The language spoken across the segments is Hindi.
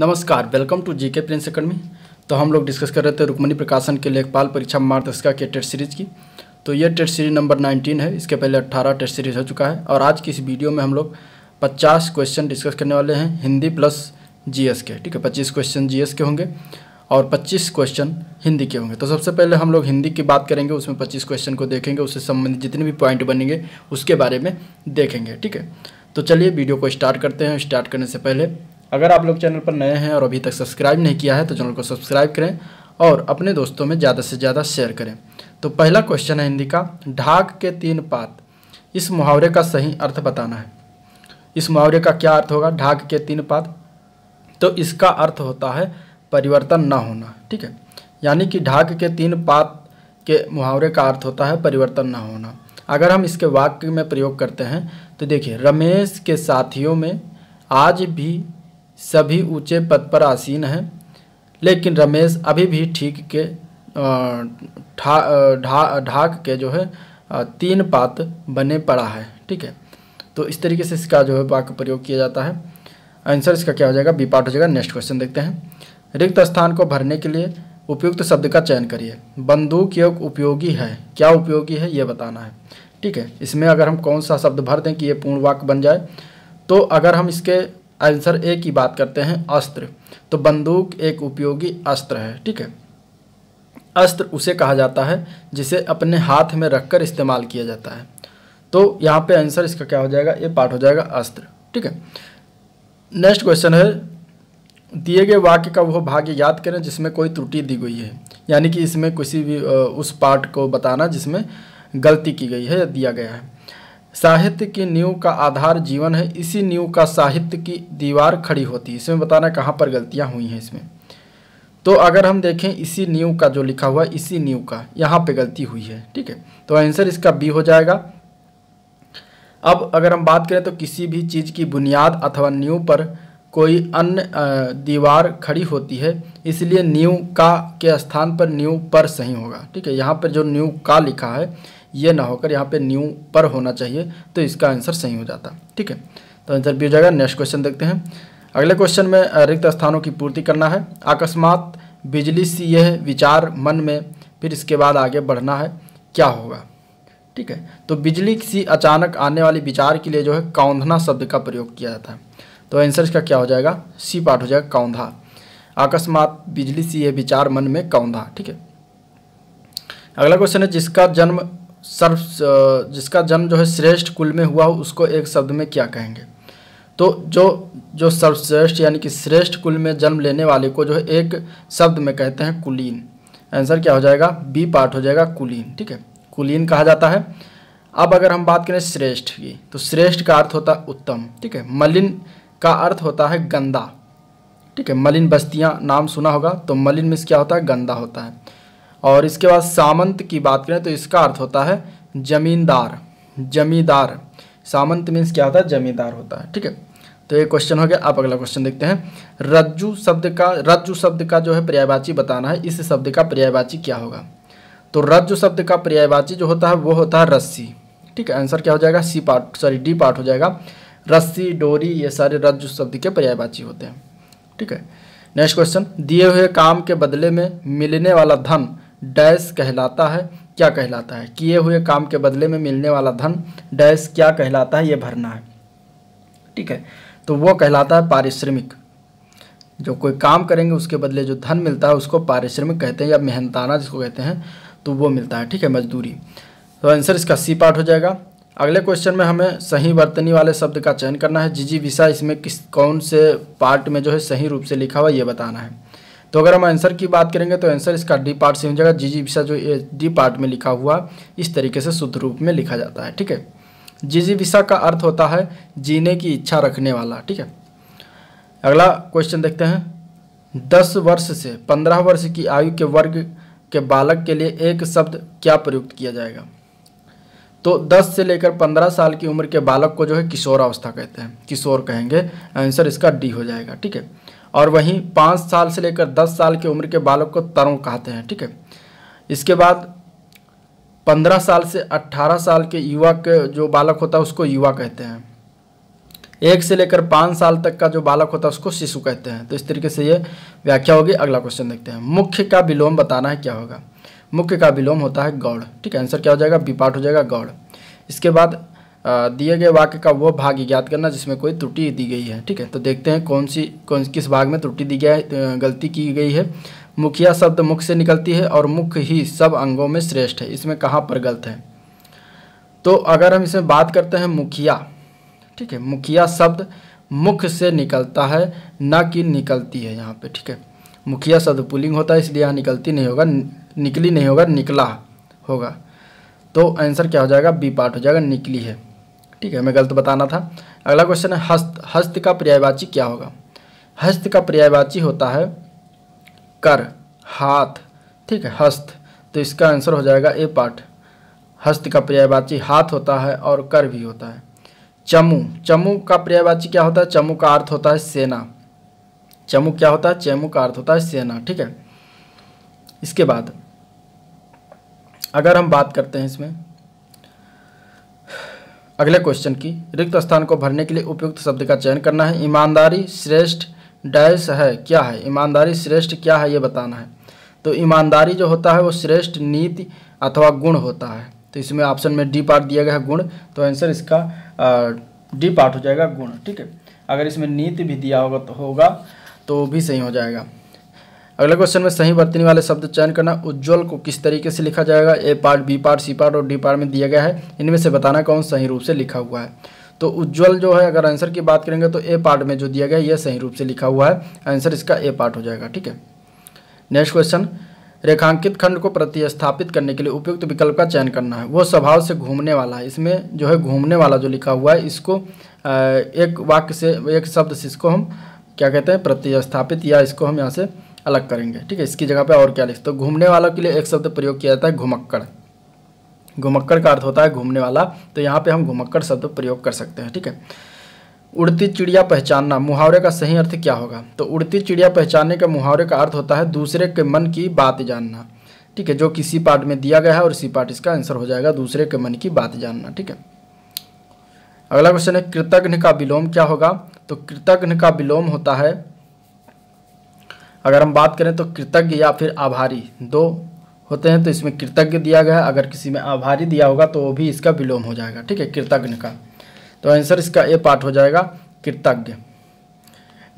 नमस्कार welcome to GK Prince Academy तो हम लोग डिस्कस कर रहे थे रुक्मणी प्रकाशन के लेखपाल परीक्षा मार्गदर्शिका के टेस्ट सीरीज की तो ये टेस्ट सीरीज नंबर 19 है इसके पहले 18 टेस्ट सीरीज हो चुका है और आज की इस वीडियो में हम लोग 50 क्वेश्चन डिस्कस करने वाले हैं हिंदी प्लस जी के ठीक है पच्चीस क्वेश्चन जी के होंगे और पच्चीस क्वेश्चन हिंदी के होंगे तो सबसे पहले हम लोग हिंदी की बात करेंगे उसमें पच्चीस क्वेश्चन को देखेंगे उससे संबंधित जितने भी पॉइंट बनेंगे उसके बारे में देखेंगे ठीक है तो चलिए वीडियो को स्टार्ट करते हैं स्टार्ट करने से पहले अगर आप लोग चैनल पर नए हैं और अभी तक सब्सक्राइब नहीं किया है तो चैनल को सब्सक्राइब करें और अपने दोस्तों में ज़्यादा से ज़्यादा शेयर करें तो पहला क्वेश्चन है हिंदी का ढाक के तीन पात इस मुहावरे का सही अर्थ बताना है इस मुहावरे का क्या अर्थ होगा ढाक के तीन पात तो इसका अर्थ होता है परिवर्तन ना होना ठीक है यानी कि ढाक के तीन पात के मुहावरे का अर्थ होता है परिवर्तन ना होना अगर हम इसके वाक्य में प्रयोग करते हैं तो देखिए रमेश के साथियों में आज भी सभी ऊंचे पद पर आसीन हैं लेकिन रमेश अभी भी ठीक के ढा ढाक के जो है तीन पात बने पड़ा है ठीक है तो इस तरीके से इसका जो है वाक्य प्रयोग किया जाता है आंसर इसका क्या हो जाएगा बी पार्ट हो जाएगा नेक्स्ट क्वेश्चन देखते हैं रिक्त स्थान को भरने के लिए उपयुक्त शब्द का चयन करिए बंदूक योग उपयोगी है क्या उपयोगी है ये बताना है ठीक है इसमें अगर हम कौन सा शब्द भर दें कि ये पूर्ण वाक्य बन जाए तो अगर हम इसके आंसर ए की बात करते हैं अस्त्र तो बंदूक एक उपयोगी अस्त्र है ठीक है अस्त्र उसे कहा जाता है जिसे अपने हाथ में रखकर इस्तेमाल किया जाता है तो यहाँ पे आंसर इसका क्या हो जाएगा ये पार्ट हो जाएगा अस्त्र ठीक है नेक्स्ट क्वेश्चन है दिए गए वाक्य का वह भाग्य याद करें जिसमें कोई त्रुटि दी गई है यानी कि इसमें किसी भी उस पार्ट को बताना जिसमें गलती की गई है या दिया गया है साहित्य की नींव का आधार जीवन है इसी नींव का साहित्य की दीवार खड़ी होती है इसमें बताना कहाँ पर गलतियाँ हुई हैं इसमें तो अगर हम देखें इसी नींव का जो लिखा हुआ है इसी नींव का यहाँ पे गलती हुई है ठीक है तो आंसर इसका बी हो जाएगा अब अगर हम बात करें तो किसी भी चीज़ की बुनियाद अथवा नींव पर कोई अन्य दीवार खड़ी होती है इसलिए न्यू का के स्थान पर न्यू पर सही होगा ठीक है यहाँ पर जो न्यू का लिखा है ये ना होकर यहाँ पे न्यू पर होना चाहिए तो इसका आंसर सही हो जाता ठीक है तो आंसर भी हो जाएगा नेक्स्ट क्वेश्चन देखते हैं अगले क्वेश्चन में रिक्त स्थानों की पूर्ति करना है अकस्मात बिजली सी यह विचार मन में फिर इसके बाद आगे बढ़ना है क्या होगा ठीक है तो बिजली सी अचानक आने वाली विचार के लिए जो है कौंधना शब्द का प्रयोग किया जाता है तो आंसर इसका क्या हो जाएगा सी पाठ हो जाएगा कौंधा अकस्मात बिजली सी यह विचार मन में कौंधा ठीक है अगला क्वेश्चन है जिसका जन्म सर्व जिसका जन्म जो है श्रेष्ठ कुल में हुआ हो उसको एक शब्द में क्या कहेंगे तो जो जो सर्वश्रेष्ठ यानी कि श्रेष्ठ कुल में जन्म लेने वाले को जो है एक शब्द में कहते हैं कुलीन आंसर क्या हो जाएगा बी पार्ट हो जाएगा कुलीन ठीक है कुलीन कहा जाता है अब अगर हम बात करें श्रेष्ठ की तो श्रेष्ठ का अर्थ होता है उत्तम ठीक है मलिन का अर्थ होता है गंदा ठीक है मलिन बस्तियाँ नाम सुना होगा तो मलिन मिस क्या होता है गंदा होता है और इसके बाद सामंत की बात करें तो इसका अर्थ होता है जमींदार जमींदार सामंत मीन्स क्या होता है जमींदार होता है ठीक है तो ये क्वेश्चन हो गया आप अगला क्वेश्चन देखते हैं रज्जू शब्द का रज्जू शब्द का जो है पर्यायवाची बताना है इस शब्द का पर्यायवाची क्या होगा तो रज्जु शब्द का पर्यायवाची जो होता है वो होता है रस्सी ठीक है आंसर क्या हो जाएगा C part sorry D part हो जाएगा रस्सी डोरी ये सारे रज्जु शब्द के पर्यायवाची होते हैं ठीक है नेक्स्ट क्वेश्चन दिए हुए काम के बदले में मिलने वाला धन डैश कहलाता है क्या कहलाता है किए हुए काम के बदले में मिलने वाला धन डैश क्या कहलाता है ये भरना है ठीक है तो वो कहलाता है पारिश्रमिक जो कोई काम करेंगे उसके बदले जो धन मिलता है उसको पारिश्रमिक कहते हैं या मेहनताना जिसको कहते हैं तो वो मिलता है ठीक है मजदूरी तो आंसर इसका सी पार्ट हो जाएगा अगले क्वेश्चन में हमें सही वर्तनी वाले शब्द का चयन करना है जी जी विषा इसमें किस कौन से पार्ट में जो है सही रूप से लिखा हुआ ये बताना है तो अगर हम आंसर की बात करेंगे तो आंसर इसका डी पार्ट से हो जाएगा जी जी विशा जो डी पार्ट में लिखा हुआ इस तरीके से शुद्ध रूप में लिखा जाता है ठीक है जी जी विशा का अर्थ होता है जीने की इच्छा रखने वाला ठीक है अगला क्वेश्चन देखते हैं दस वर्ष से पंद्रह वर्ष की आयु के वर्ग के बालक के लिए एक शब्द क्या प्रयुक्त किया जाएगा तो 10 से लेकर 15 साल की उम्र के बालक को जो है किशोरावस्था कहते हैं किशोर कहेंगे आंसर इसका डी हो जाएगा ठीक है और वहीं पाँच साल से लेकर दस साल की उम्र के बालक को तरों कहते हैं ठीक है इसके बाद पंद्रह साल से अट्ठारह साल के युवा के जो बालक होता है उसको युवा कहते हैं एक से लेकर पाँच साल तक का जो बालक होता है उसको शिशु कहते हैं तो इस तरीके से ये व्याख्या होगी अगला क्वेश्चन देखते हैं मुख्य का विलोम बताना है क्या होगा मुख्य का विलोम होता है गौड़ ठीक है आंसर क्या हो जाएगा विपाट हो जाएगा गौड़ इसके बाद दिए गए वाक्य का वो भाग ज्ञात करना जिसमें कोई त्रुटि दी गई है ठीक है तो देखते हैं कौन सी कौन किस भाग में त्रुटि दी गया गलती की गई है मुखिया शब्द मुख से निकलती है और मुख ही सब अंगों में श्रेष्ठ है इसमें कहाँ पर गलत है तो अगर हम इसमें बात करते हैं मुखिया ठीक है मुखिया शब्द मुख से निकलता है ना कि निकलती है यहाँ पे ठीक है मुखिया शब्द पुलिंग होता है इसलिए यहाँ निकलती नहीं होगा निकली नहीं होगा निकला होगा तो आंसर क्या हो जाएगा बी पार्ट हो जाएगा निकली है ठीक है हमें गलत बताना था अगला क्वेश्चन है हस्त हस्त का पर्यायवाची क्या होगा हस्त का पर्यायवाची होता है कर हाथ ठीक है हस्त तो इसका आंसर हो जाएगा ए पार्ट हस्त का पर्यायवाची हाथ होता है और कर भी होता है चमू चमू का पर्यायवाची क्या होता है चमू का अर्थ होता है सेना चमू क्या होता है चेमू का अर्थ होता है सेना ठीक है इसके बाद अगर हम बात करते हैं इसमें अगले क्वेश्चन की रिक्त स्थान को भरने के लिए उपयुक्त शब्द का चयन करना है ईमानदारी श्रेष्ठ डैश है क्या है ईमानदारी श्रेष्ठ क्या है ये बताना है तो ईमानदारी जो होता है वो श्रेष्ठ नीति अथवा गुण होता है तो इसमें ऑप्शन में डी पार्ट दिया गया है गुण तो आंसर इसका डी पार्ट हो जाएगा गुण ठीक है अगर इसमें नीति भी दिया होगा तो होगा तो भी सही हो जाएगा अगला क्वेश्चन में सही बरतने वाले शब्द चयन करना उज्ज्वल को किस तरीके से लिखा जाएगा A part B part C part और डी पार्ट में दिया गया है इनमें से बताना कौन सही रूप से लिखा हुआ है तो उज्ज्वल जो है अगर आंसर की बात करेंगे तो ए पार्ट में जो दिया गया है यह सही रूप से लिखा हुआ है आंसर इसका ए पार्ट हो जाएगा ठीक है नेक्स्ट क्वेश्चन रेखांकित खंड को प्रतिस्थापित करने के लिए उपयुक्त विकल्प का चयन करना है वो स्वभाव से घूमने वाला है इसमें जो है घूमने वाला जो लिखा हुआ है इसको एक वाक्य से एक शब्द से इसको हम क्या कहते हैं प्रतिस्थापित या इसको हम यहाँ से अलग करेंगे ठीक है इसकी जगह पे और क्या लिखते तो घूमने वालों के लिए एक शब्द प्रयोग किया जाता है घुमक्कड़ घुमक्कड़ का अर्थ होता है घूमने वाला तो यहाँ पे हम घुमक्कड़ शब्द प्रयोग कर सकते हैं ठीक है उड़ती चिड़िया पहचानना मुहावरे का सही अर्थ क्या होगा तो उड़ती चिड़िया पहचानने के मुहावरे का अर्थ होता है दूसरे के मन की बात जानना ठीक है जो किसी पार्ट में दिया गया है और इसी पार्ट इसका आंसर हो जाएगा दूसरे के मन की बात जानना ठीक है अगला क्वेश्चन है कृतघ्न का विलोम क्या होगा तो कृतघ्न का विलोम होता है अगर हम बात करें तो कृतज्ञ या फिर आभारी दो होते हैं तो इसमें कृतज्ञ दिया गया है अगर किसी में आभारी दिया होगा तो वो भी इसका विलोम हो जाएगा ठीक है कृतज्ञ का तो आंसर इसका ए पार्ट हो जाएगा कृतज्ञ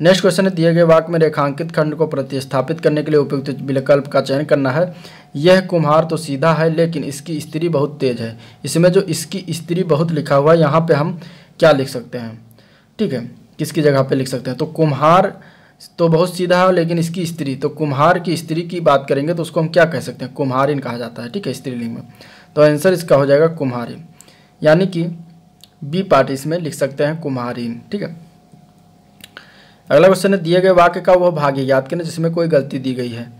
नेक्स्ट क्वेश्चन है दिए गए वाक्य में रेखांकित खंड को प्रतिस्थापित करने के लिए उपयुक्त विकल्प का चयन करना है यह कुम्हार तो सीधा है लेकिन इसकी स्त्री बहुत तेज है इसमें जो इसकी स्त्री बहुत लिखा हुआ है यहाँ पे हम क्या लिख सकते हैं ठीक है किसकी जगह पे लिख सकते हैं तो कुम्हार तो बहुत सीधा है लेकिन इसकी स्त्री तो कुम्हार की स्त्री की बात करेंगे तो उसको हम क्या कह सकते हैं कुम्हारिन कहा जाता है ठीक है स्त्रीलिंग में तो आंसर इसका हो जाएगा कुम्हारिन यानी कि बी पार्ट इसमें लिख सकते हैं कुम्हारिन ठीक है अगला क्वेश्चन है दिए गए वाक्य का वह भाग्य याद करें जिसमें कोई गलती दी गई है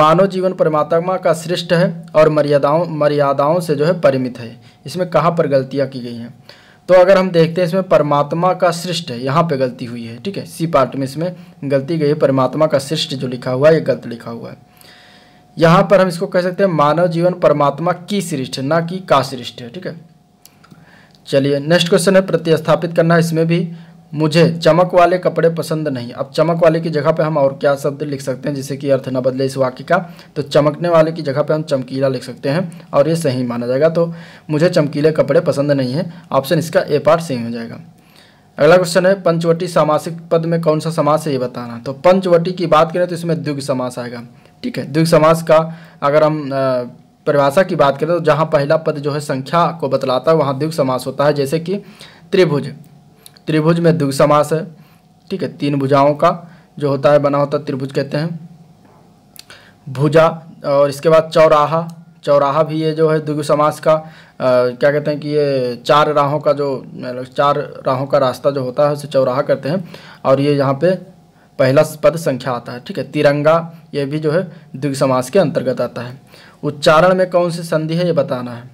मानव जीवन परमात्मा का श्रेष्ठ है और मर्यादाओं मर्यादाओं से जो है परिमित है इसमें कहाँ पर गलतियाँ की गई हैं तो अगर हम देखते हैं इसमें परमात्मा का सृष्ट है यहाँ पे गलती हुई है ठीक है सी पार्ट में इसमें गलती गई है परमात्मा का सृष्ट जो लिखा हुआ है ये गलत लिखा हुआ है यहाँ पर हम इसको कह सकते हैं मानव जीवन परमात्मा की सृष्ट है ना कि का सृष्ट है ठीक है चलिए नेक्स्ट क्वेश्चन है प्रतिस्थापित करना इसमें भी मुझे चमक वाले कपड़े पसंद नहीं अब चमक वाले की जगह पे हम और क्या शब्द लिख सकते हैं जिससे कि अर्थ ना बदले इस वाक्य का तो चमकने वाले की जगह पे हम चमकीला लिख सकते हैं और ये सही माना जाएगा तो मुझे चमकीले कपड़े पसंद नहीं है ऑप्शन इसका ए पार्ट सही हो जाएगा अगला क्वेश्चन है पंचवटी सामासिक पद में कौन सा समास है ये बताना तो पंचवटी की बात करें तो इसमें द्विग समास आएगा ठीक है द्विग समास का अगर हम परिभाषा की बात करें तो जहाँ पहला पद जो है संख्या को बतलाता है वहाँ द्विग समास होता है जैसे कि त्रिभुज त्रिभुज में द्विग समास है ठीक है तीन भुजाओं का जो होता है बना होता है त्रिभुज कहते हैं भुजा और इसके बाद चौराहा चौराहा भी ये जो है द्विग समास का आ, क्या कहते हैं कि ये चार राहों का जो चार राहों का रास्ता जो होता है उसे चौराहा कहते हैं और ये यहाँ पे पहला पद संख्या आता है ठीक है तिरंगा ये भी जो है द्विग समास के अंतर्गत आता है उच्चारण में कौन सी संधि है ये बताना है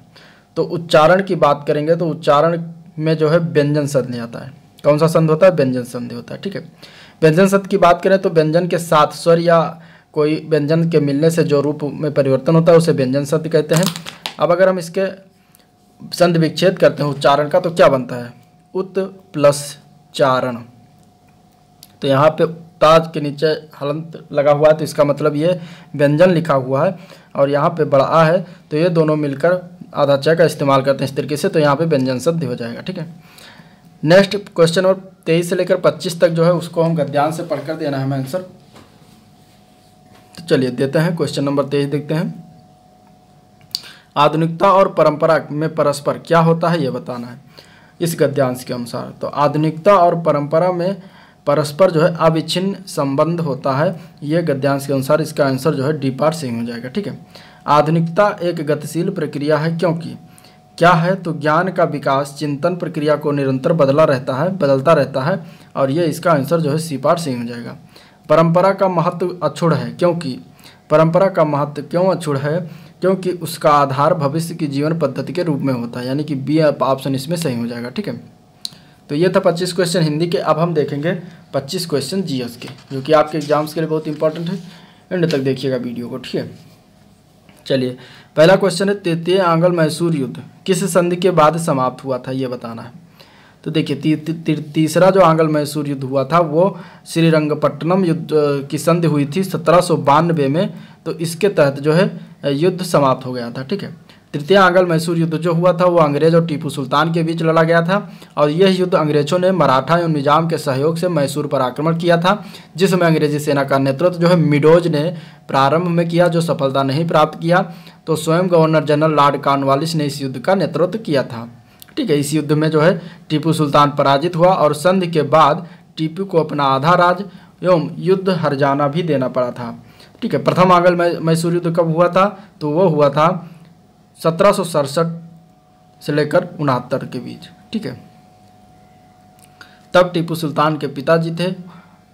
तो उच्चारण की बात करेंगे तो उच्चारण में जो है व्यंजन संधि आता है कौन सा संध होता है व्यंजन संधि होता है ठीक है व्यंजन शब्द की बात करें तो व्यंजन के साथ स्वर या कोई व्यंजन के मिलने से जो रूप में परिवर्तन होता है उसे व्यंजन शब्द कहते हैं अब अगर हम इसके संध विच्छेद करते हैं उच्चारण का तो क्या बनता है उत प्लस चारण तो यहाँ पे ताज के नीचे हलंत लगा हुआ है तो इसका मतलब ये व्यंजन लिखा हुआ है और यहाँ पे बड़ा है तो ये दोनों मिलकर आधा च का इस्तेमाल करते हैं इस तरीके से तो यहाँ पे व्यंजन शब्द हो जाएगा ठीक है नेक्स्ट क्वेश्चन नंबर तेईस से लेकर पच्चीस तक जो है उसको हम गद्यांश से पढ़कर देना है हमें आंसर तो चलिए देते हैं क्वेश्चन नंबर तेईस देखते हैं आधुनिकता और परंपरा में परस्पर क्या होता है ये बताना है इस गद्यांश के अनुसार तो आधुनिकता और परंपरा में परस्पर जो है अविच्छिन्न संबंध होता है ये गद्यांश के अनुसार इसका आंसर जो है डी पार सिंह हो जाएगा ठीक है आधुनिकता एक गतिशील प्रक्रिया है क्योंकि क्या है तो ज्ञान का विकास चिंतन प्रक्रिया को निरंतर बदला रहता है बदलता रहता है और ये इसका आंसर जो है सी पार सी हो जाएगा परंपरा का महत्व अछूढ़ है क्योंकि परंपरा का महत्व क्यों अछूढ़ है क्योंकि उसका आधार भविष्य की जीवन पद्धति के रूप में होता है यानी कि बी ऑप्शन इसमें सही हो जाएगा ठीक है तो ये था 25 क्वेश्चन हिंदी के अब हम देखेंगे 25 क्वेश्चन जीएस के जो कि आपके एग्जाम्स के लिए बहुत इंपॉर्टेंट है एंड तक देखिएगा वीडियो को ठीक है चलिए पहला क्वेश्चन है तृतीय आंगल मैसूर युद्ध किस संधि के बाद समाप्त हुआ था ये बताना है तो देखिए ती, ती, ती, तीसरा जो आंगल मैसूर युद्ध हुआ था वो श्रीरंगपट्टनम युद्ध की संधि हुई थी सत्रह में तो इसके तहत जो है युद्ध समाप्त हो गया था ठीक है तृतीय आंगल मैसूर युद्ध जो हुआ था वो अंग्रेज और टीपू सुल्तान के बीच लड़ा गया था और यह युद्ध अंग्रेजों ने मराठा एवं निजाम के सहयोग से मैसूर पर आक्रमण किया था जिसमें अंग्रेजी सेना का नेतृत्व जो है मिडोज ने प्रारंभ में किया जो सफलता नहीं प्राप्त किया तो स्वयं गवर्नर जनरल लॉर्ड कार्नवालिस ने इस युद्ध का नेतृत्व किया था ठीक है इस युद्ध में जो है टीपू सुल्तान पराजित हुआ और संधि के बाद टीपू को अपना आधा राज एवं युद्ध हरजाना भी देना पड़ा था ठीक है प्रथम आंगल मैसूर युद्ध कब हुआ था तो वो हुआ था सत्रह से लेकर उनहत्तर के बीच ठीक है तब टीपू सुल्तान के पिताजी थे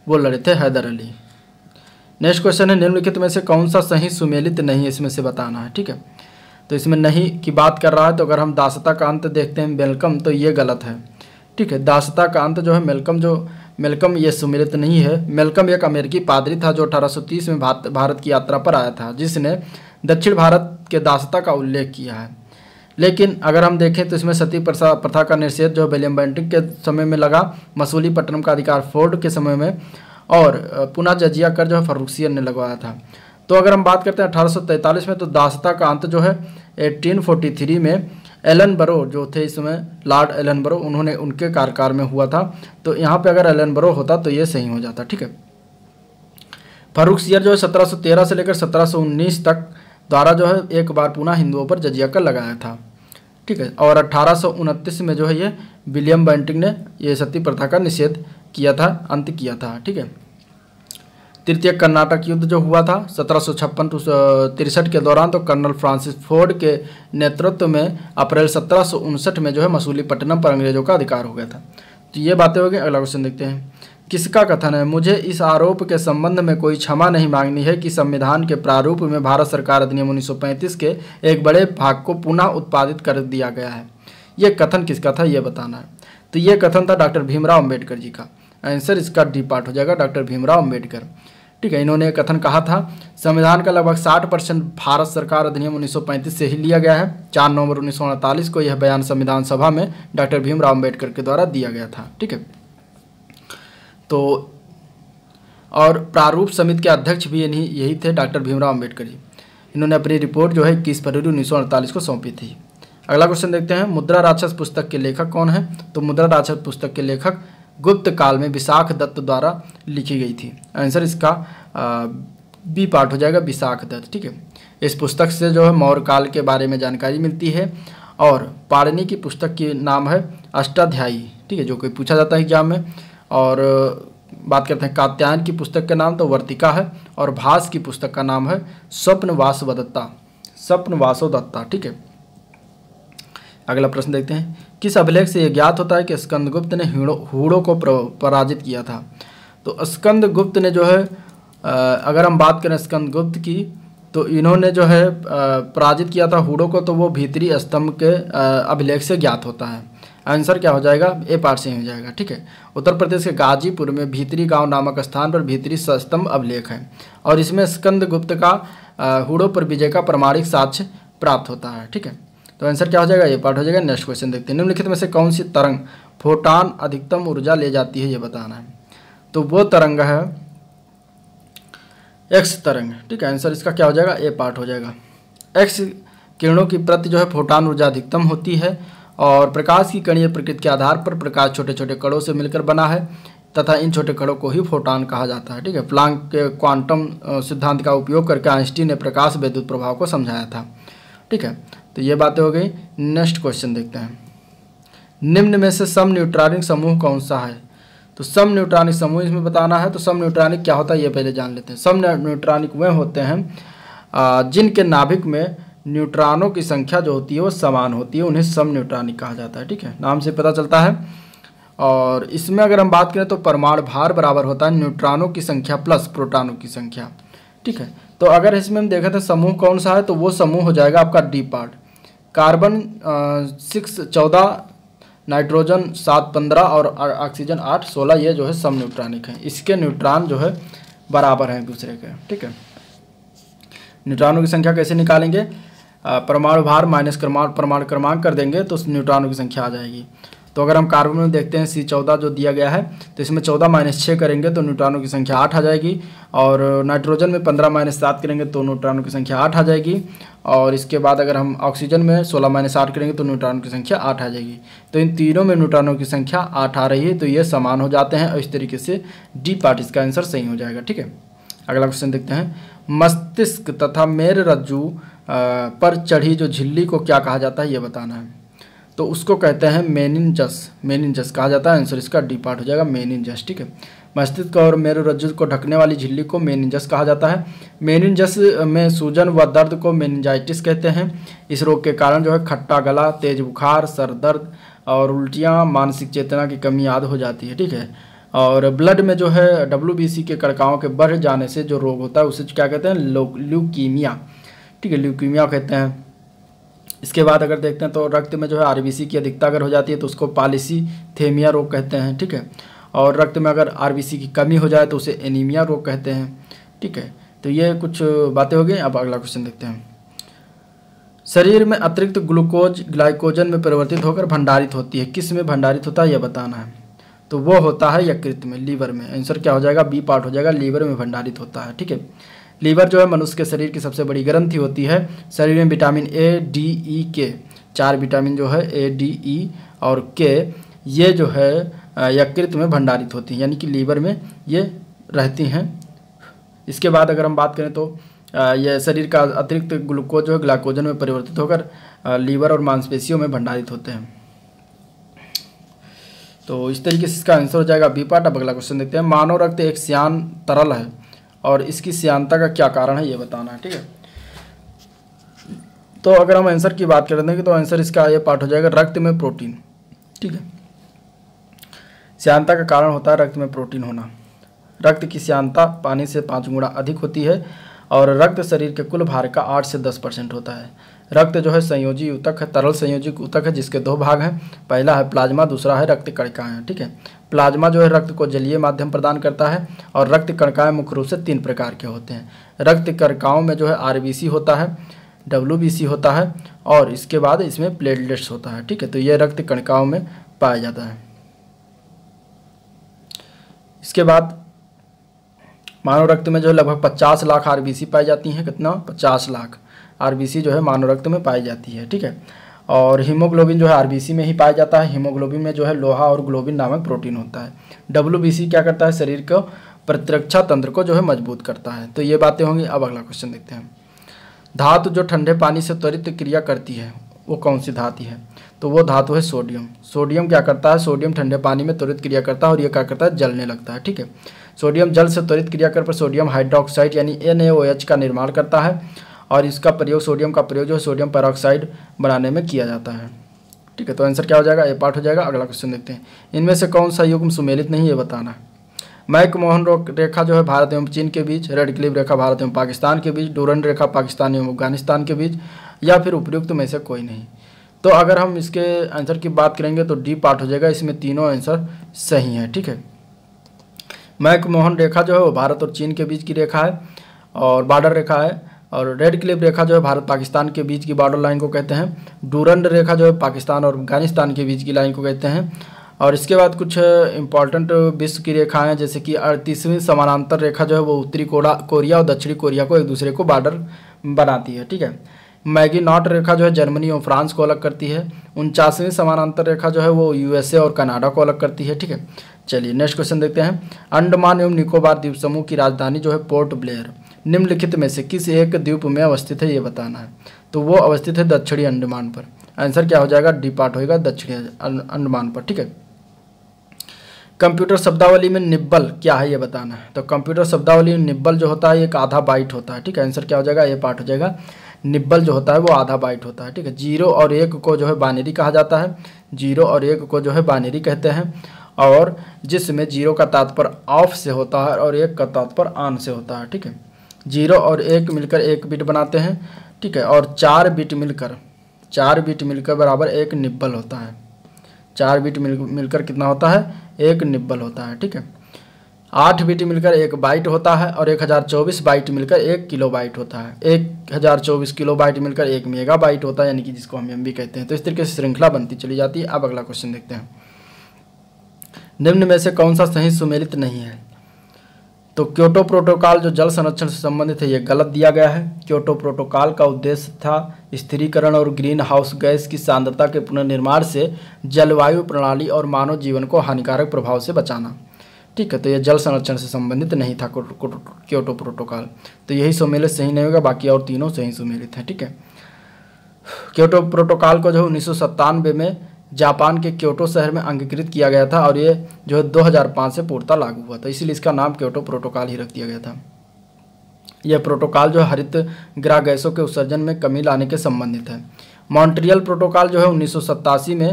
वो लड़े थे हैदर अली नेक्स्ट क्वेश्चन है निम्नलिखित में से कौन सा सही सुमेलित नहीं है इसमें से बताना है ठीक है तो इसमें नहीं की बात कर रहा है तो अगर हम दासता का अंत देखते हैं मेलकम तो ये गलत है ठीक है दासता का अंत जो है मेलकम जो मेलकम ये सुमिलित नहीं है मेलकम एक अमेरिकी पादरी था जो 1830 में भारत की यात्रा पर आया था जिसने दक्षिण भारत के दासता का उल्लेख किया है लेकिन अगर हम देखें तो इसमें सती प्रथा प्रथा का निषेध जो विलियम बेंटिक के समय में लगा मसूली पट्टनम का अधिकार फोर्ड के समय में और पुनः जजिया कर जो है फर्रुखसियर ने लगवाया था तो अगर हम बात करते हैं अठारह में तो दासता का अंत जो है 1843 में एलन बरो जो थे इसमें लॉर्ड एलन बरो उन्होंने उनके कार्यकाल में हुआ था तो यहाँ पे अगर एलन बरो होता तो ये सही हो जाता ठीक है फरूख सियर जो है 1713 से लेकर 1719 तक द्वारा जो है एक बार पुनः हिंदुओं पर जजिया कर लगाया था ठीक है और अट्ठारह में जो है ये विलियम बैंटिंग ने ये सती प्रथा का निषेध किया था अंत किया था ठीक है तृतीय कर्नाटक युद्ध जो हुआ था सत्रह सौ छप्पन टू तिरसठ के दौरान तो कर्नल फ्रांसिस फोर्ड के नेतृत्व में अप्रैल सत्रह सौ उनसठ में जो है मसूलीपट्टनम पर अंग्रेजों का अधिकार हो गया था तो ये बातें हो गई अगला क्वेश्चन देखते हैं किसका कथन है मुझे इस आरोप के संबंध में कोई क्षमा नहीं मांगनी है कि संविधान के प्रारूप में भारत सरकार अधिनियम पैंतीस के एक बड़े भाग को पुनः उत्पादित कर दिया गया है ये कथन किसका था ये बताना है तो ये कथन था डॉक्टर भीमराव अम्बेडकर जी का आंसर इसका डी पार्ट हो जाएगा डॉक्टर भीमराव अम्बेडकर ठीक है इन्होंने कथन कहा था संविधान का लगभग 60 परसेंट भारत सरकार अधिनियम 1935 से ही लिया गया है 4 नवंबर उन्नीस को यह बयान संविधान सभा में डॉक्टर भीमराव अम्बेडकर के द्वारा दिया गया था ठीक है तो और प्रारूप समिति के अध्यक्ष भी इन्हीं यही थे डॉक्टर भीमराव अम्बेडकर जी इन्होंने अपनी रिपोर्ट जो है इक्कीस फरवरी उन्नीस को सौंपी थी अगला क्वेश्चन देखते हैं मुद्रा राक्षस पुस्तक के लेखक कौन है तो मुद्रा राक्षस पुस्तक के लेखक गुप्त काल में विशाख दत्त द्वारा लिखी गई थी आंसर इसका बी पार्ट हो जाएगा विशाख दत्त ठीक है इस पुस्तक से जो है मौर्य काल के बारे में जानकारी मिलती है और पारणी की पुस्तक की नाम है अष्टाध्यायी ठीक है जो कि पूछा जाता है एग्जाम में और बात करते हैं कात्यायन की पुस्तक का नाम तो वर्तिका है और भास की पुस्तक का नाम है स्वप्न वासवदत्ता स्वप्न वासोदत्ता ठीक है अगला प्रश्न देखते हैं किस अभिलेख से यह ज्ञात होता है कि स्कंदगुप्त ने हुड़ों को पराजित किया था तो स्कंदगुप्त ने जो है अगर हम बात करें स्कंदगुप्त की तो इन्होंने जो है पराजित किया था हुड़ों को तो वो भीतरी स्तंभ के अभिलेख से ज्ञात होता है आंसर क्या हो जाएगा ए पार्ट से हो जाएगा ठीक है उत्तर प्रदेश के गाजीपुर में भीतरी गांव नामक स्थान पर भीतरी स्तंभ अभिलेख है और इसमें स्कंदगुप्त का हुड़ों पर विजय का प्रमाणिक साक्ष्य प्राप्त होता है ठीक है तो आंसर क्या हो जाएगा ये पार्ट हो जाएगा नेक्स्ट क्वेश्चन देखते हैं निम्नलिखित में से कौन सी तरंग फोटान अधिकतम ऊर्जा ले जाती है ये बताना है तो वो तरंग है एक्स तरंग ठीक है आंसर इसका क्या हो जाएगा ए पार्ट हो जाएगा एक्स किरणों की प्रति जो है फोटान ऊर्जा अधिकतम होती है और प्रकाश की कणीय प्रकृति के आधार पर प्रकाश छोटे छोटे कणों से मिलकर बना है तथा इन छोटे कणों को ही फोटान कहा जाता है ठीक है प्लांक के क्वांटम सिद्धांत का उपयोग करके आइंस्टीन ने प्रकाश विद्युत प्रभाव को समझाया था ठीक है तो ये बातें हो गई नेक्स्ट क्वेश्चन देखते हैं निम्न में से सम न्यूट्रॉनिक समूह कौन सा है तो सम न्यूट्रॉनिक समूह इसमें बताना है तो सम न्यूट्रॉनिक क्या होता है ये पहले जान लेते हैं सम न्यूट्रॉनिक वे होते हैं जिनके नाभिक में न्यूट्रॉनों की संख्या जो होती है वो समान होती है उन्हें सम न्यूट्रॉनिक कहा जाता है ठीक है नाम से पता चलता है और इसमें अगर हम बात करें तो परमाणु भार बराबर होता है न्यूट्रॉनों की संख्या प्लस प्रोटानों की संख्या ठीक है तो अगर इसमें हम देखें तो समूह कौन सा है तो वो समूह हो जाएगा आपका डी पार्ट कार्बन सिक्स चौदह नाइट्रोजन सात पंद्रह और ऑक्सीजन आठ सोलह ये जो है सब न्यूट्रॉनिक हैं इसके न्यूट्रॉन जो है बराबर हैं दूसरे के ठीक है न्यूट्रॉनों की संख्या कैसे निकालेंगे परमाणु भार माइनस परमाणु क्रमांक कर देंगे तो न्यूट्रॉनों की संख्या आ जाएगी तो अगर हम कार्बन में देखते हैं सी चौदह जो दिया गया है तो इसमें चौदह माइनस छः करेंगे तो न्यूट्रॉनों की संख्या आठ आ जाएगी और नाइट्रोजन में पंद्रह माइनस सात करेंगे तो न्यूट्रॉनों की संख्या आठ आ जाएगी और इसके बाद अगर हम ऑक्सीजन में सोलह माइनस आठ करेंगे तो न्यूट्रॉनों की संख्या आठ आ जाएगी तो इन तीनों में न्यूट्रॉनों की संख्या आठ आ रही है तो ये समान हो जाते हैं और इस तरीके से डी पार्ट इसका आंसर सही हो जाएगा ठीक है अगला क्वेश्चन देखते हैं मस्तिष्क तथा मेर रज्जू पर चढ़ी जो झिल्ली को क्या कहा जाता है ये बताना है तो उसको कहते हैं मेनिनजस मेनिनजस कहा जाता है आंसर इसका डी पार्ट हो जाएगा मेनिनजस ठीक है मस्तिष्क और मेरे रज्जु को ढकने वाली झिल्ली को मेनिनजस कहा जाता है मेनिनजस में सूजन व दर्द को मेनिनजाइटिस कहते हैं इस रोग के कारण जो है खट्टा गला तेज बुखार सर दर्द और उल्टियाँ मानसिक चेतना की कमी याद हो जाती है ठीक है और ब्लड में जो है डब्ल्यू के कड़काओं के बढ़ जाने से जो रोग होता है उसे क्या कहते हैं ल्यूकीमिया ठीक है ल्यूकीमिया कहते हैं इसके बाद अगर देखते हैं तो रक्त में जो है आरबीसी की अधिकता अगर हो जाती है तो उसको पालिसी थेमिया रोग कहते हैं ठीक है और रक्त में अगर आरबीसी की कमी हो जाए तो उसे एनीमिया रोग कहते हैं ठीक है तो ये कुछ बातें हो गई अब अगला क्वेश्चन देखते हैं शरीर में अतिरिक्त ग्लूकोज ग्लाइकोजन में परिवर्तित होकर भंडारित होती है किस में भंडारित होता है यह बताना है तो वो होता है यकृत में लीवर में आंसर क्या हो जाएगा बी पार्ट हो जाएगा लीवर में भंडारित होता है ठीक है लीवर जो है मनुष्य के शरीर की सबसे बड़ी ग्रंथि होती है शरीर में विटामिन ए डी ई के चार विटामिन जो है ए डी ई और के ये जो है यकृत में भंडारित होती हैं यानी कि लीवर में ये रहती हैं इसके बाद अगर हम बात करें तो यह शरीर का अतिरिक्त ग्लूकोज जो है ग्लाकोजन में परिवर्तित होकर लीवर और मांसपेशियों में भंडारित होते हैं तो इस तरीके से इसका आंसर हो जाएगा बी पार्ट अब अगला क्वेश्चन देखते हैं मानव रक्त एक श्यान तरल है और इसकी सियानता का क्या कारण है ये बताना है ठीक है तो अगर हम आंसर की बात कर देंगे तो आंसर इसका ये पार्ट हो जाएगा रक्त में प्रोटीन ठीक है सियानता का कारण होता है रक्त में प्रोटीन होना रक्त की सियानता पानी से पाँच गुणा अधिक होती है और रक्त शरीर के कुल भार का आठ से दस परसेंट होता है रक्त जो है संयोजी उतक है तरल संयोजी उतक है जिसके दो भाग हैं पहला है प्लाज्मा दूसरा है रक्त कणिकाएँ ठीक है प्लाज्मा जो है रक्त को जलीय माध्यम प्रदान करता है और रक्त कणिकाएँ मुख्य रूप से तीन प्रकार के होते हैं रक्त कणिकाओं में जो है आर होता है डब्ल्यू होता है और इसके बाद इसमें प्लेटलेट्स होता है ठीक है तो ये रक्त कणिकाओं में पाया जाता है इसके बाद मानव रक्त में जो है लगभग 50 लाख आरबीसी पाई जाती हैं कितना 50 लाख आरबीसी जो है मानव रक्त में पाई जाती है ठीक है और हीमोग्लोबिन जो है आरबीसी में ही पाया जाता है हीमोग्लोबिन में जो है लोहा और ग्लोबिन नामक प्रोटीन होता है डब्ल्यू क्या करता है शरीर को प्रतिरक्षा तंत्र को जो है मजबूत करता है तो ये बातें होंगी अब अगला क्वेश्चन देखते हैं धातु जो ठंडे पानी से त्वरित क्रिया करती है वो कौन सी धातु है तो वो धातु है सोडियम सोडियम क्या करता है सोडियम ठंडे पानी में त्वरित क्रिया करता है और ये क्या करता है जलने लगता है ठीक है सोडियम जल से त्वरित क्रिया कर पर सोडियम हाइड्रोक्साइड यानी एन का निर्माण करता है और इसका प्रयोग सोडियम का प्रयोग जो है सोडियम पैरोक्साइड बनाने में किया जाता है ठीक है तो आंसर क्या हो जाएगा ए पार्ट हो जाएगा अगला क्वेश्चन देखते हैं इनमें से कौन सा युग्म सुमेलित नहीं है बताना मैक मोहन रेखा जो है भारत एवं चीन के बीच रेड क्लिप रेखा भारत एवं पाकिस्तान के बीच डोरन रेखा पाकिस्तान एवं अफगानिस्तान के बीच या फिर उपयुक्त में से कोई नहीं तो अगर हम इसके आंसर की बात करेंगे तो डी पार्ट हो जाएगा इसमें तीनों आंसर सही हैं ठीक है मैक मोहन रेखा जो है वो भारत और चीन के बीच की रेखा है और बॉर्डर रेखा है और रेड क्लिप रेखा जो है भारत पाकिस्तान के बीच की बॉर्डर लाइन को कहते हैं डूरंड रेखा जो है पाकिस्तान और अफगानिस्तान के बीच की लाइन को कहते हैं और इसके बाद कुछ इंपॉर्टेंट विश्व की रेखाएं हैं जैसे कि अड़तीसवीं समानांतर रेखा जो है वो उत्तरी कोड़ा कोरिया और दक्षिणी कोरिया को एक दूसरे को बॉर्डर बनाती है ठीक है मैगी नॉट रेखा जो है जर्मनी और फ्रांस को अलग करती है उनचासवीं समानांतर रेखा जो है वो यूएसए और कनाडा को अलग करती है ठीक है चलिए नेक्स्ट क्वेश्चन देखते हैं अंडमान एवं निकोबार द्वीप समूह की राजधानी जो है पोर्ट ब्लेयर निम्नलिखित में से किस एक द्वीप में अवस्थित है ये बताना है तो वो अवस्थित है दक्षिणी अंडमान पर आंसर क्या हो जाएगा डी पार्ट होगा दक्षिणी अं-, अंडमान पर ठीक है कंप्यूटर शब्दावली में निब्बल क्या है ये बताना है तो कंप्यूटर शब्दावली में निब्बल जो होता है एक आधा बाइट होता है ठीक है आंसर क्या हो जाएगा ये पार्ट हो जाएगा निब्बल जो होता है वो आधा बाइट होता है ठीक है जीरो और एक को जो है बानेरी कहा जाता है जीरो और एक को जो है बानेरी कहते हैं और जिसमें जीरो का तात्पर्य ऑफ से होता है और एक का तात्पर्य ऑन से होता है ठीक है जीरो और एक मिलकर एक बिट बनाते हैं ठीक है और चार बिट मिलकर चार बिट मिलकर बराबर एक निब्बल होता है चार बिट मिल मिलकर कितना होता है एक निब्बल होता है ठीक है आठ बिट मिलकर एक बाइट होता है और एक हज़ार चौबीस बाइट मिलकर एक किलो बाइट होता है एक हज़ार चौबीस किलो बाइट मिलकर एक मेगा बाइट होता है यानी कि जिसको हम एम कहते हैं तो इस तरीके से श्रृंखला बनती चली जाती है अब अगला क्वेश्चन देखते हैं निम्न में से कौन सा सही सुमेलित नहीं है तो क्योटो प्रोटोकॉल जो जल संरक्षण से संबंधित है ये गलत दिया गया है क्योटो प्रोटोकॉल का उद्देश्य था स्थिरीकरण और ग्रीन हाउस गैस की सांद्रता के पुनर्निर्माण से जलवायु प्रणाली और मानव जीवन को हानिकारक प्रभाव से बचाना ठीक है तो ये जल संरक्षण से संबंधित नहीं था क्योटो प्रोटोकॉल तो यही सम्मेलित सही नहीं होगा बाकी और तीनों सही सम्मेलित हैं ठीक है क्योटो प्रोटोकॉल को जो उन्नीस में जापान के क्योटो शहर में अंगीकृत किया गया था और ये जो है पाँच से पूर्णता लागू हुआ था इसीलिए इसका नाम क्योटो प्रोटोकॉल ही रख दिया गया था यह प्रोटोकॉल जो हरित ग्रह गैसों के उत्सर्जन में कमी लाने के संबंधित है मॉन्ट्रियल प्रोटोकॉल जो है उन्नीस में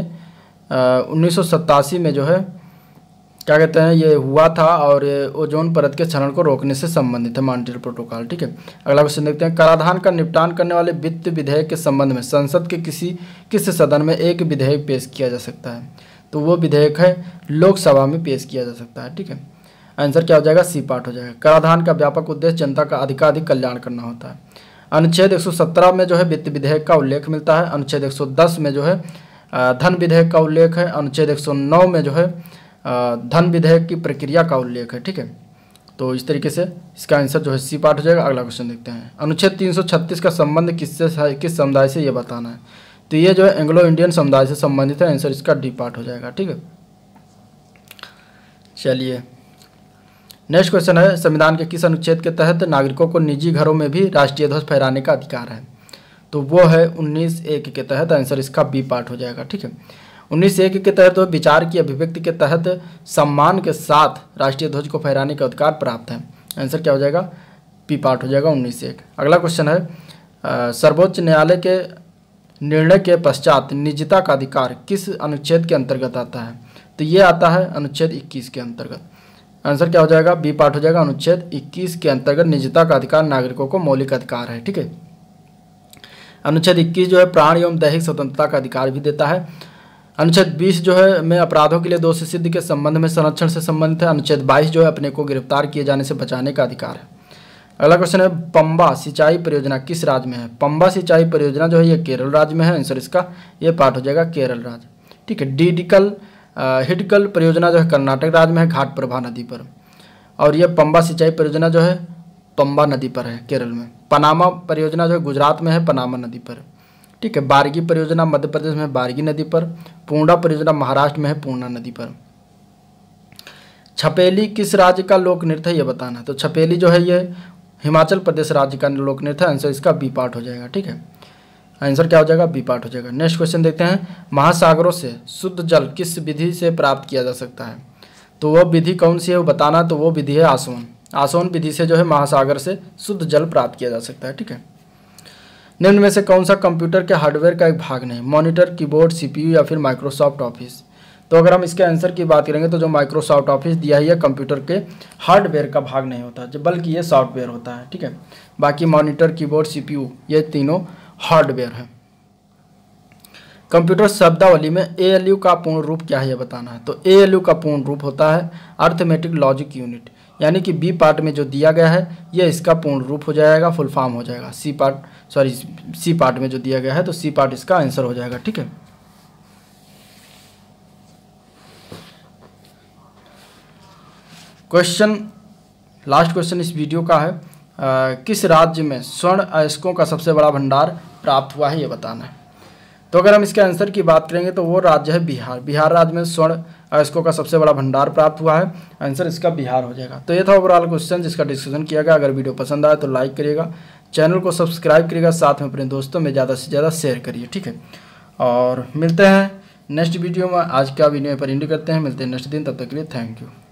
उन्नीस में जो है क्या कहते हैं ये हुआ था और ये ओजोन परत के क्षरण को रोकने से संबंधित है मॉन्ट्रियल प्रोटोकॉल ठीक है अगला क्वेश्चन देखते हैं कराधान का निपटान करने वाले वित्त विधेयक के संबंध में संसद के किसी किस सदन में एक विधेयक पेश किया जा सकता है तो वो विधेयक है लोकसभा में पेश किया जा सकता है ठीक है आंसर क्या हो जाएगा सी पार्ट हो जाएगा कराधान का व्यापक उद्देश्य जनता का अधिकाधिक कल्याण करना होता है अनुच्छेद एक में जो है वित्त विधेयक का उल्लेख मिलता है अनुच्छेद एक में जो है धन विधेयक का उल्लेख है अनुच्छेद एक में जो है धन विधेयक की प्रक्रिया का उल्लेख है ठीक है तो इस तरीके से इसका आंसर जो है सी पार्ट हो जाएगा अगला क्वेश्चन देखते हैं अनुच्छेद 336 का संबंध किससे किस समुदाय से ये बताना है तो ये जो है एंग्लो इंडियन समुदाय से संबंधित है आंसर इसका डी पार्ट हो जाएगा ठीक है चलिए नेक्स्ट क्वेश्चन है संविधान के किस अनुच्छेद के तहत नागरिकों को निजी घरों में भी राष्ट्रीय ध्वज फहराने का अधिकार है तो वो है उन्नीस एक के तहत आंसर इसका बी पार्ट हो जाएगा ठीक है उन्नीस एक के तहत विचार की अभिव्यक्ति के तहत सम्मान के साथ राष्ट्रीय ध्वज को फहराने का अधिकार प्राप्त है आंसर क्या हो जाएगा पी पार्ट हो जाएगा उन्नीस एक अगला क्वेश्चन है सर्वोच्च न्यायालय के निर्णय के पश्चात निजता का अधिकार किस अनुच्छेद के अंतर्गत आता है तो ये आता है अनुच्छेद 21 के अंतर्गत आंसर क्या हो जाएगा बी पार्ट हो जाएगा अनुच्छेद 21 के अंतर्गत निजता का अधिकार नागरिकों को मौलिक अधिकार है ठीक है अनुच्छेद 21 जो है प्राण एवं दैहिक स्वतंत्रता का अधिकार भी देता है अनुच्छेद 20 जो है मैं अपराधों के लिए दोषी सिद्ध के संबंध में संरक्षण से संबंधित है अनुच्छेद 22 जो है अपने को गिरफ्तार किए जाने से बचाने का अधिकार है अगला क्वेश्चन है पंबा सिंचाई परियोजना किस राज्य में है पंबा सिंचाई परियोजना जो है ये केरल राज्य में है आंसर इसका ये पार्ट हो जाएगा केरल राज्य ठीक है डीडिकल हिडकल परियोजना जो है कर्नाटक राज्य में है घाट प्रभा नदी पर और यह पंबा सिंचाई परियोजना जो है पंबा नदी पर है केरल में पनामा परियोजना जो है गुजरात में है पनामा नदी पर ठीक है बारगी परियोजना मध्य प्रदेश में बारगी नदी पर पूर्णा परियोजना महाराष्ट्र में है पूर्णा नदी पर छपेली किस राज्य का लोक नृत्य है यह बताना है तो छपेली जो है ये हिमाचल प्रदेश राज्य का लोक नृत्य है आंसर इसका बी पार्ट हो जाएगा ठीक है आंसर क्या हो जाएगा बी पार्ट हो जाएगा नेक्स्ट क्वेश्चन देखते हैं महासागरों से शुद्ध जल किस विधि से प्राप्त किया जा सकता है तो वो विधि कौन सी है वो बताना तो वो विधि है आसोन आसोन विधि से जो है महासागर से शुद्ध जल प्राप्त किया जा सकता है ठीक है निम्न में से कौन सा कंप्यूटर के हार्डवेयर का एक भाग नहीं मॉनिटर कीबोर्ड सीपीयू या फिर माइक्रोसॉफ्ट ऑफिस तो अगर हम इसके आंसर की बात करेंगे तो जो माइक्रोसॉफ्ट ऑफिस दिया है यह कंप्यूटर के हार्डवेयर का भाग नहीं होता बल्कि ये सॉफ्टवेयर होता है ठीक है बाकी मॉनिटर कीबोर्ड सीपीयू ये तीनों हार्डवेयर है कंप्यूटर शब्दावली में ए का पूर्ण रूप क्या है यह बताना है तो ए का पूर्ण रूप होता है अर्थमेटिक लॉजिक यूनिट यानी कि बी पार्ट में जो दिया गया है यह इसका पूर्ण रूप हो जाएगा फुल फॉर्म हो जाएगा C part sorry C part में जो दिया गया है तो सी पार्ट इसका आंसर हो जाएगा ठीक है क्वेश्चन लास्ट क्वेश्चन इस वीडियो का है आ, किस राज्य में स्वर्ण अयस्कों का सबसे बड़ा भंडार प्राप्त हुआ है ये बताना है तो अगर हम इसके आंसर की बात करेंगे तो वो राज्य है बिहार बिहार राज्य में स्वर्ण अयस्को का सबसे बड़ा भंडार प्राप्त हुआ है आंसर इसका बिहार हो जाएगा तो ये था ओवरऑल क्वेश्चन जिसका डिस्कशन किया गया अगर वीडियो पसंद आए तो लाइक करिएगा चैनल को सब्सक्राइब करिएगा साथ में अपने दोस्तों में ज़्यादा से ज़्यादा शेयर करिए ठीक है और मिलते हैं नेक्स्ट वीडियो में आज का वीडियो पर इंड करते हैं मिलते हैं नेक्स्ट दिन तब तक के लिए थैंक यू